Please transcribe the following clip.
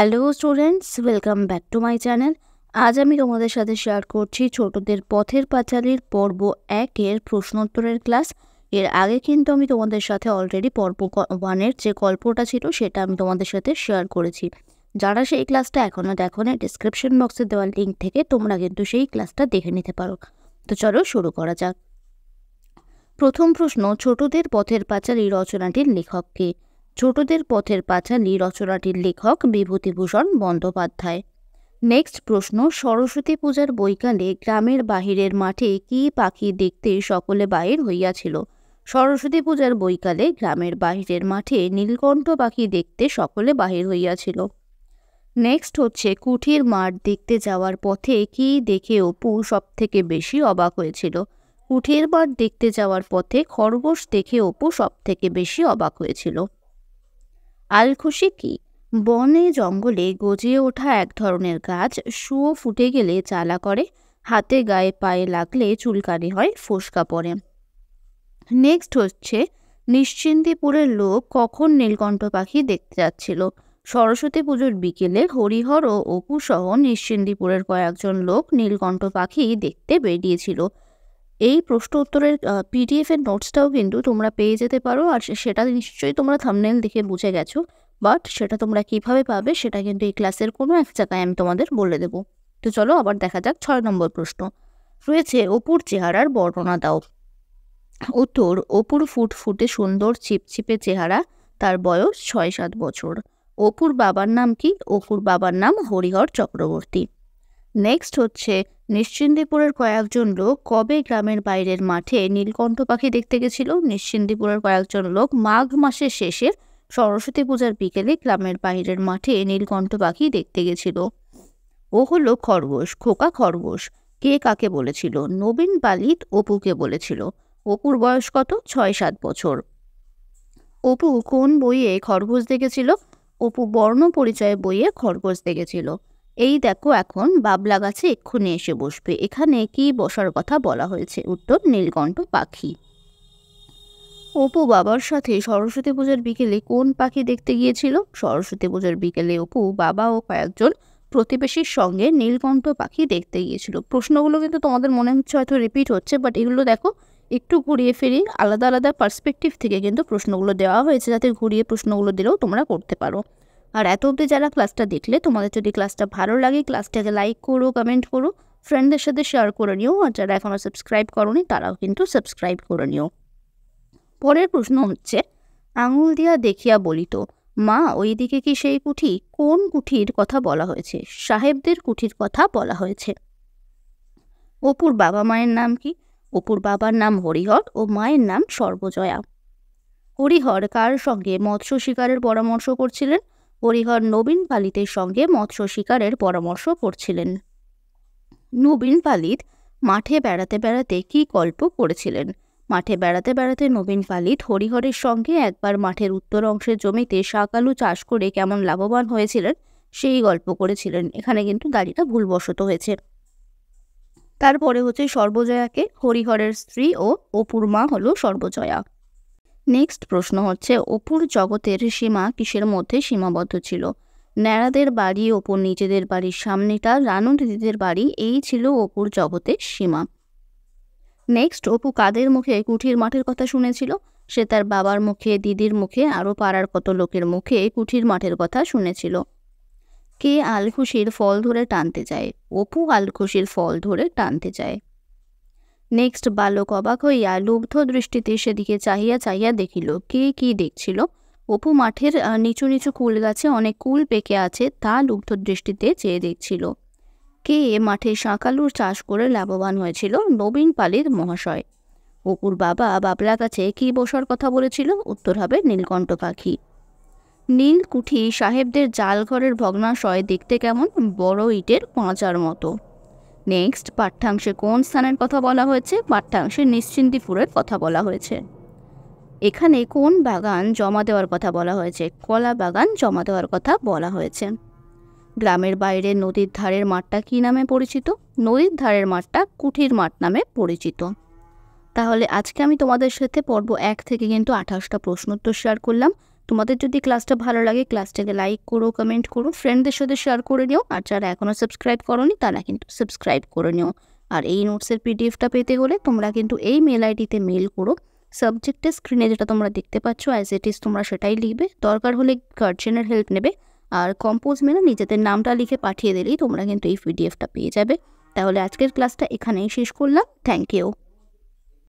hello students welcome back to my channel আজ আমি তোমাদের সাথে শেয়ার করছি ছোটদের পথের পাঁচালির পর্ব এক এর প্রশ্নোত্তরের ক্লাস এর আগে কিন্তু আমি তোমাদের সাথে অলরেডি পর্ব ওয়ানের যে গল্পটা ছিল সেটা আমি তোমাদের সাথে শেয়ার করেছি যারা সেই ক্লাসটা এখনও দেখো না ডিসক্রিপশন বক্সে দেওয়া লিঙ্ক থেকে তোমরা কিন্তু সেই ক্লাসটা দেখে নিতে পারো তো চলো শুরু করা যাক প্রথম প্রশ্ন ছোটদের পথের পাঁচালী রচনাটির লেখককে ছোটদের পথের পাঁচালী রচনাটির লেখক বিভূতিভূষণ বন্দ্যোপাধ্যায় নেক্সট প্রশ্ন সরস্বতী পূজার বৈকালে গ্রামের বাহিরের মাঠে কি পাখি দেখতে সকলে বাহির হইয়াছিল সরস্বতী পূজার বৈকালে গ্রামের বাহিরের মাঠে নীলকণ্ঠ পাখি দেখতে সকলে বাহির হইয়াছিল নেক্সট হচ্ছে কুঠির মাঠ দেখতে যাওয়ার পথে কি দেখে অপু সব থেকে বেশি অবাক হয়েছিল কুঠির মাঠ দেখতে যাওয়ার পথে খরগোশ দেখে অপু সব থেকে বেশি অবাক হয়েছিল আলখুশি কি বনে জঙ্গলে গজিয়ে ওঠা এক ধরনের গাছ শুয়ো ফুটে গেলে চালা করে হাতে গায়ে পায়ে লাগলে চুলকানি হয় ফোসকা পড়ে নেক্সট হচ্ছে নিশ্চিন্দিপুরের লোক কখন নীলকণ্ঠ পাখি দেখতে যাচ্ছিল সরস্বতী পুজোর বিকেলে হরিহর ও অপুসহ নিশ্চিন্দিপুরের কয়েকজন লোক নীলকণ্ঠ পাখি দেখতে বেরিয়েছিল এই প্রশ্ন উত্তরের পিডিএফ এর নোটসটাও কিন্তু তোমরা পেয়ে যেতে পারো আর সেটা নিশ্চয়ই তোমরা থামনেল দেখে বুঝে গেছো বাট সেটা তোমরা কিভাবে পাবে সেটা কিন্তু এই ক্লাসের কোনো এক জায়গায় আমি তোমাদের বলে দেব তো চলো আবার দেখা যাক ছয় নম্বর প্রশ্ন রয়েছে অপুর চেহারার বর্ণনা দাও উত্তর অপুর ফুট ফুটে সুন্দর ছিপছিপে চেহারা তার বয়স ছয় সাত বছর অপুর বাবার নাম কি অপুর বাবার নাম হরিহর চক্রবর্তী নেক্সট হচ্ছে নিশ্চিন্দিপুরের কয়েকজন লোক কবে গ্রামের বাইরের মাঠে নীলকণ্ঠ পাখি দেখতে গেছিল নিশ্চিন্দিপুরের কয়েকজন লোক মাঘ মাসের শেষের সরস্বতী পূজার বিকেলে গ্রামের বাইরের মাঠে নীলকণ্ঠ পাখি দেখতে গেছিল ও হলো খরগোশ খোকা খরগোশ কে কাকে বলেছিল নবীন বালিত অপুকে বলেছিল অপুর বয়স কত ছয় সাত বছর অপু কোন বইয়ে খরগোশ দেখেছিল অপু বর্ণ পরিচয় বইয়ে খরগোশ দেখেছিল এই দেখো এখন বাবলা গাছে এক্ষুনি এসে বসবে এখানে কি বসার কথা বলা হয়েছে উত্তর নীলকণ্ঠ পাখি অপু বাবার সাথে সরস্বতী পূজার বিকেলে কোন পাখি দেখতে গিয়েছিল সরস্বতী পূজার বিকেলে অপু বাবা ও কয়েকজন প্রতিবেশীর সঙ্গে নীলকণ্ঠ পাখি দেখতে গিয়েছিল প্রশ্নগুলো কিন্তু তোমাদের মনে হচ্ছে হয়তো রিপিট হচ্ছে বাট এগুলো দেখো একটু ঘুরিয়ে ফিরিয়ে আলাদা আলাদা পার্সপেক্টিভ থেকে কিন্তু প্রশ্নগুলো দেওয়া হয়েছে যাতে ঘুরিয়ে প্রশ্নগুলো দিলেও তোমরা করতে পারো আর এত অবধি যারা ক্লাসটা দেখলে তোমাদের যদি ক্লাসটা ভালো লাগে ক্লাসটাকে লাইক করো কমেন্ট করো ফ্রেন্ডদের সাথে শেয়ার করে নিও আর যারা এখনও সাবস্ক্রাইব করনি তারাও কিন্তু সাবস্ক্রাইব করে নিও পরের প্রশ্ন হচ্ছে আঙুল দিয়া দেখিয়া বলিত মা ওই দিকে কি সেই কুঠি কোন কুঠির কথা বলা হয়েছে সাহেবদের কুঠির কথা বলা হয়েছে অপুর বাবা মায়ের নাম কি অপুর বাবার নাম হরিহর ও মায়ের নাম সর্বজয়া হরিহর কার সঙ্গে মৎস্য শিকারের পরামর্শ করছিলেন হরিহর নবীন পালিতের সঙ্গে মৎস্য শিকারের পরামর্শ করছিলেন নবীন পালিত মাঠে বেড়াতে বেড়াতে কি গল্প করেছিলেন মাঠে বেড়াতে বেড়াতে নবীন পালিত হরিহরের সঙ্গে একবার মাঠের উত্তর অংশের জমিতে শাকালু চাষ করে কেমন লাভবান হয়েছিলেন সেই গল্প করেছিলেন এখানে কিন্তু দাড়িটা ভুলবশত হয়েছে তারপরে হচ্ছে সর্বজয়াকে হরিহরের স্ত্রী ও অপুর মা হলো সর্বজয়া নেক্সট প্রশ্ন হচ্ছে অপুর জগতের সীমা কিসের মধ্যে সীমাবদ্ধ ছিল ন্যাড়াদের বাড়ি অপুর নিজেদের বাড়ির সামনেটা রানু দিদিদের বাড়ি এই ছিল অপুর জগতের সীমা নেক্সট অপু কাদের মুখে কুঠির মাঠের কথা শুনেছিল সে তার বাবার মুখে দিদির মুখে আরও পাড়ার কত লোকের মুখে কুঠির মাঠের কথা শুনেছিল কে আলখুশির ফল ধরে টানতে চায় অপু আলখুশির ফল ধরে টানতে চায় নেক্সট বালক অবাক হইয়া লুব্ধ দৃষ্টিতে সেদিকে চাহিয়া চাহিয়া দেখিল কে কি দেখছিল অপু মাঠের নিচু নিচু কুল গাছে অনেক কুল পেকে আছে তা লুব্ধ দৃষ্টিতে চেয়ে দেখছিল কে মাঠে শাঁকালুর চাষ করে লাভবান হয়েছিল নবীন পালির মহাশয় অপুর বাবা বাবলা কাছে কি বসার কথা বলেছিল উত্তর হবে নীলকণ্ঠ পাখি নীল কুঠি সাহেবদের জাল ঘরের ভগ্নাশয় দেখতে কেমন বড় ইটের পাঁচার মতো নেক্সট পাঠ্যাংশে কোন স্থানের কথা বলা হয়েছে পাঠ্যাংশে নিশ্চিন্তিপুরের কথা বলা হয়েছে এখানে কোন বাগান জমা দেওয়ার কথা বলা হয়েছে কলা বাগান জমা দেওয়ার কথা বলা হয়েছে গ্রামের বাইরে নদীর ধারের মাঠটা কী নামে পরিচিত নদীর ধারের মাঠটা কুঠির মাঠ নামে পরিচিত তাহলে আজকে আমি তোমাদের সাথে পর্ব এক থেকে কিন্তু আঠাশটা প্রশ্ন উত্তর শেয়ার করলাম তোমাদের যদি ক্লাসটা ভালো লাগে ক্লাসটাকে লাইক করো কমেন্ট করো ফ্রেন্ডদের সাথে শেয়ার করে নিও আর যারা এখনও সাবস্ক্রাইব করোনি তারা কিন্তু সাবস্ক্রাইব করে নিও আর এই নোটসের পিডিএফটা পেতে গেলে তোমরা কিন্তু এই মেল আইডিতে মেল করো সাবজেক্টের স্ক্রিনে যেটা তোমরা দেখতে পাচ্ছ অ্যাজ ইট ইজ তোমরা সেটাই লিখবে দরকার হলে গার্জেনের হেল্প নেবে আর কম্পোজ মেনে নিজেদের নামটা লিখে পাঠিয়ে দিলেই তোমরা কিন্তু এই পিডিএফটা পেয়ে যাবে তাহলে আজকের ক্লাসটা এখানেই শেষ করলাম থ্যাংক ইউ